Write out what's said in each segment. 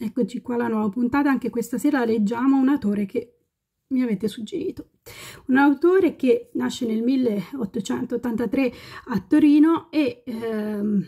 Eccoci qua la nuova puntata, anche questa sera leggiamo un autore che mi avete suggerito. Un autore che nasce nel 1883 a Torino e ehm,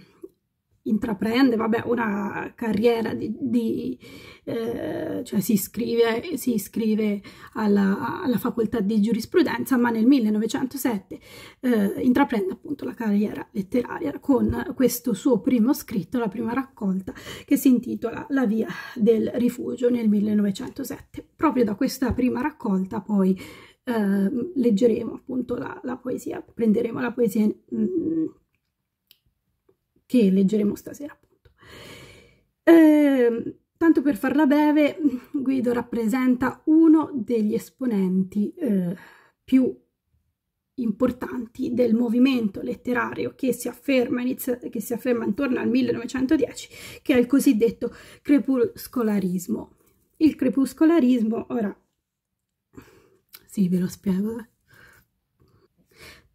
intraprende vabbè, una carriera di, di eh, cioè si iscrive, si iscrive alla, alla, facoltà di giurisprudenza ma nel 1907 eh, intraprende appunto la carriera letteraria con questo suo primo scritto la prima raccolta che si intitola La via del rifugio nel 1907 proprio da questa prima raccolta poi eh, leggeremo appunto la, la, poesia prenderemo la poesia mh, che leggeremo stasera appunto. Eh, tanto per farla breve, Guido rappresenta uno degli esponenti eh, più importanti del movimento letterario che si, afferma, inizia, che si afferma intorno al 1910, che è il cosiddetto crepuscolarismo. Il crepuscolarismo, ora sì, ve lo spiego, eh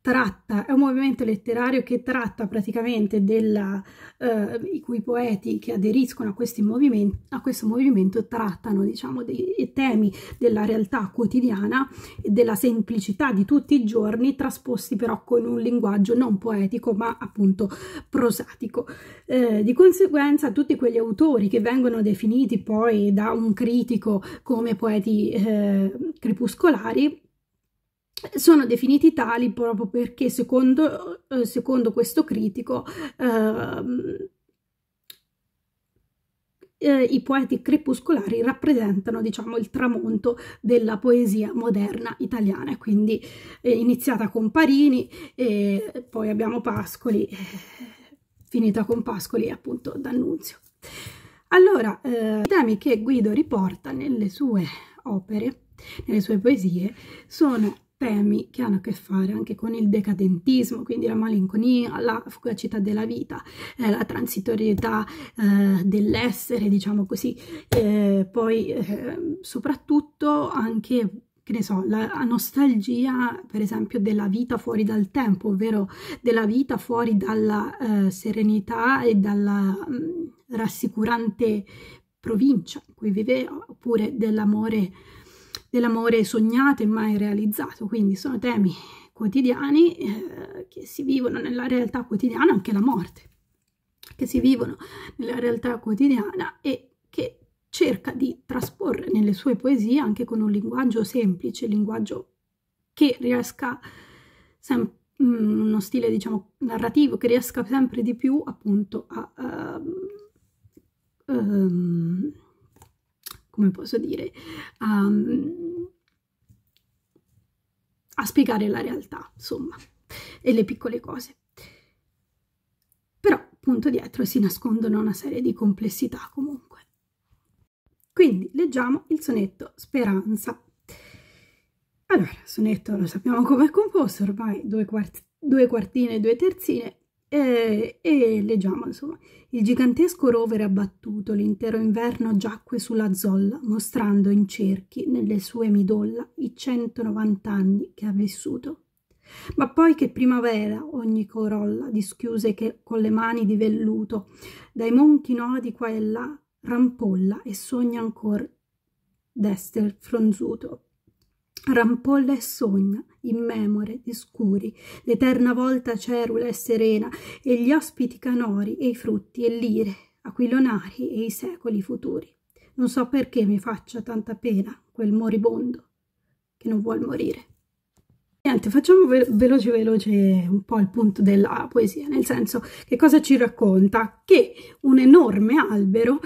tratta, è un movimento letterario che tratta praticamente della, eh, i cui poeti che aderiscono a, movimenti, a questo movimento trattano diciamo dei temi della realtà quotidiana e della semplicità di tutti i giorni, trasposti però con un linguaggio non poetico ma appunto prosatico. Eh, di conseguenza tutti quegli autori che vengono definiti poi da un critico come poeti eh, crepuscolari sono definiti tali proprio perché secondo, eh, secondo questo critico ehm, eh, i poeti crepuscolari rappresentano diciamo il tramonto della poesia moderna italiana quindi eh, iniziata con Parini e poi abbiamo Pascoli eh, finita con Pascoli e appunto D'Annunzio allora eh, i temi che Guido riporta nelle sue opere nelle sue poesie sono temi che hanno a che fare anche con il decadentismo, quindi la malinconia, la fugacità della vita, eh, la transitorietà eh, dell'essere, diciamo così, eh, poi soprattutto anche che ne so, la nostalgia per esempio della vita fuori dal tempo, ovvero della vita fuori dalla eh, serenità e dalla mh, mm, rassicurante provincia in cui viveva, oppure dell'amore dell'amore sognato e mai realizzato, quindi sono temi quotidiani eh, che si vivono nella realtà quotidiana, anche la morte, che si vivono nella realtà quotidiana e che cerca di trasporre nelle sue poesie anche con un linguaggio semplice, linguaggio che riesca sempre mm, uno stile diciamo narrativo che riesca sempre di più appunto a uh, um, come posso dire, a, ehm, a spiegare la realtà, insomma, e le piccole cose. Però, appunto, dietro si nascondono una serie di complessità comunque. Quindi leggiamo il sonetto Speranza. Allora, sonetto lo sappiamo come è composto, ormai due, quart due quartine e due terzine, e, e leggiamo insomma. Il gigantesco rover abbattuto l'intero inverno giacque sulla zolla, mostrando in cerchi nelle sue midolla i 190 anni che ha vissuto. Ma poi che primavera ogni corolla dischiuse che, con le mani di velluto, dai monti nodi qua e là rampolla e sogna ancor d'ester fronzuto rampolla e sogna, immemore di scuri, l'eterna volta cerula e serena, e gli ospiti canori, e i frutti, e l'ire, aquilonari, e i secoli futuri. Non so perché mi faccia tanta pena quel moribondo che non vuol morire. Niente, facciamo ve veloce veloce un po' il punto della poesia, nel senso che cosa ci racconta? Che un enorme albero...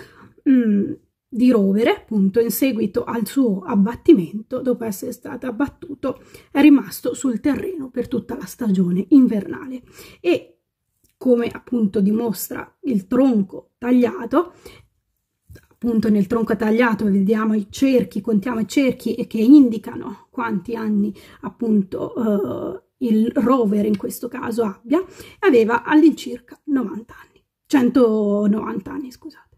Mm, di rovere, appunto in seguito al suo abbattimento, dopo essere stato abbattuto, è rimasto sul terreno per tutta la stagione invernale e come appunto dimostra il tronco tagliato, appunto nel tronco tagliato vediamo i cerchi, contiamo i cerchi e che indicano quanti anni appunto eh, il rover in questo caso abbia, aveva all'incirca 90 anni, 190 anni scusate.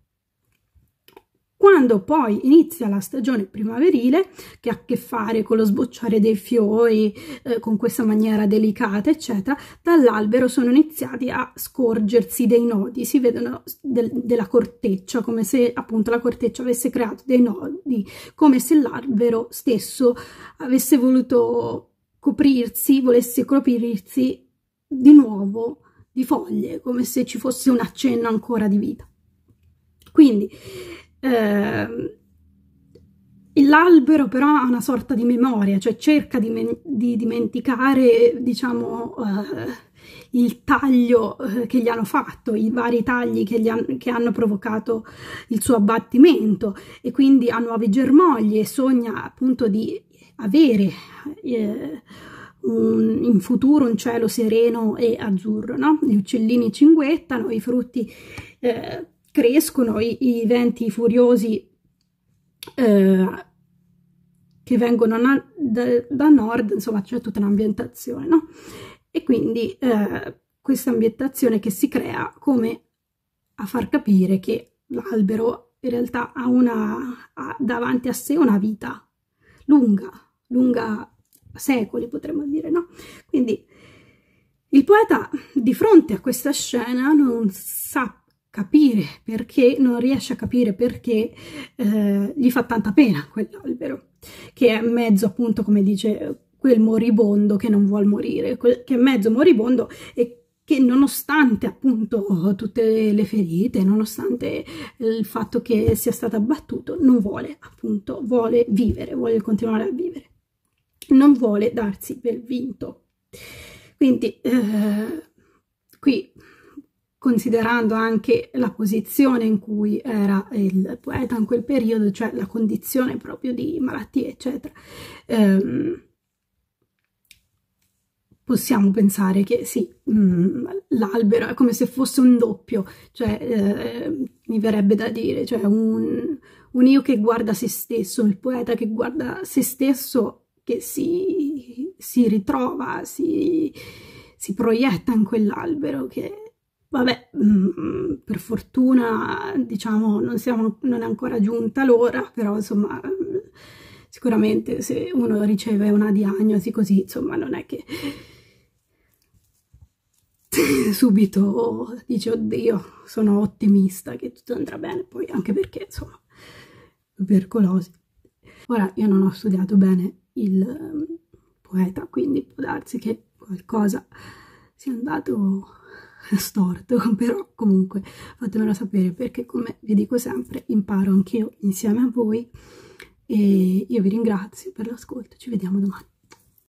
Quando poi inizia la stagione primaverile, che ha a che fare con lo sbocciare dei fiori, eh, con questa maniera delicata, eccetera, dall'albero sono iniziati a scorgersi dei nodi, si vedono del, della corteccia, come se appunto la corteccia avesse creato dei nodi, come se l'albero stesso avesse voluto coprirsi, volesse coprirsi di nuovo di foglie, come se ci fosse un accenno ancora di vita. Quindi eh, l'albero però ha una sorta di memoria, cioè cerca di, men- di dimenticare, diciamo, eh, il taglio eh, che gli hanno fatto, i vari tagli che, han- che, hanno provocato il suo abbattimento e quindi ha nuovi germogli e sogna appunto di avere eh, un, in futuro un cielo sereno e azzurro. No? Gli uccellini cinguettano, i frutti eh, crescono i, i venti furiosi eh, che vengono da, da, nord, insomma c'è tutta un'ambientazione, no? E quindi eh, questa ambientazione che si crea come a far capire che l'albero in realtà ha, una, ha davanti a sé una vita lunga, lunga secoli potremmo dire, no? Quindi il poeta di fronte a questa scena non sa capire perché, non riesce a capire perché eh, gli fa tanta pena quell'albero, che è mezzo appunto, come dice, quel moribondo che non vuol morire, che è mezzo moribondo e che nonostante appunto tutte le ferite, nonostante il fatto che sia stato abbattuto, non vuole appunto, vuole vivere, vuole continuare a vivere, non vuole darsi per vinto. Quindi eh, qui considerando anche la posizione in cui era il poeta in quel periodo, cioè la condizione proprio di malattie, eccetera, ehm, possiamo pensare che sì, mm, l'albero è come se fosse un doppio, cioè eh, mi verrebbe da dire, cioè un, un io che guarda se stesso, il poeta che guarda se stesso, che si, si ritrova, si, si proietta in quell'albero, che Vabbè, mm, per fortuna diciamo non, siamo, non è ancora giunta l'ora, però insomma sicuramente se uno riceve una diagnosi così, insomma non è che subito dice oddio sono ottimista che tutto andrà bene, poi anche perché insomma tubercolosi. Ora io non ho studiato bene il mm, poeta, quindi può darsi che qualcosa sia andato storto, però comunque fatemelo sapere perché come vi dico sempre imparo anch'io insieme a voi e io vi ringrazio per l'ascolto, ci vediamo domani.